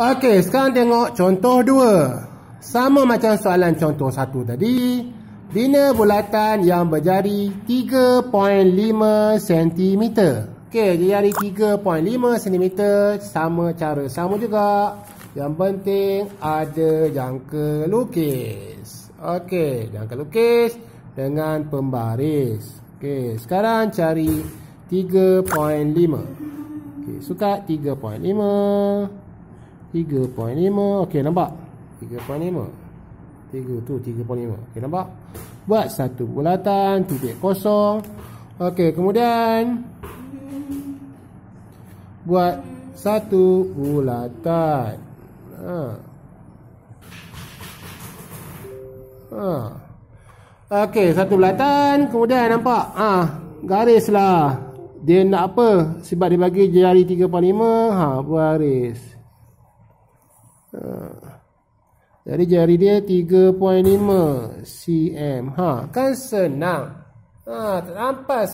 Okey, sekarang tengok contoh dua, Sama macam soalan contoh satu tadi. Bina bulatan yang berjari 3.5 cm. Okey, jari 3.5 cm sama cara sama juga. Yang penting ada jangka lukis. Okey, jangka lukis dengan pembaris. Okey, sekarang cari 3.5. Okey, suka 3.5. 3.5 Okey nampak 3.5 3 tu 3.5 Okey nampak Buat satu bulatan Titik kosong Okey kemudian Buat satu bulatan ha. Ha. Okey satu bulatan Kemudian nampak ah ha, Garis lah dia nak apa? Sebab dia bagi jari 3.5 Haa, baris jadi jari dia 3.5 cm. Ha, kan senang. Ha, terampas.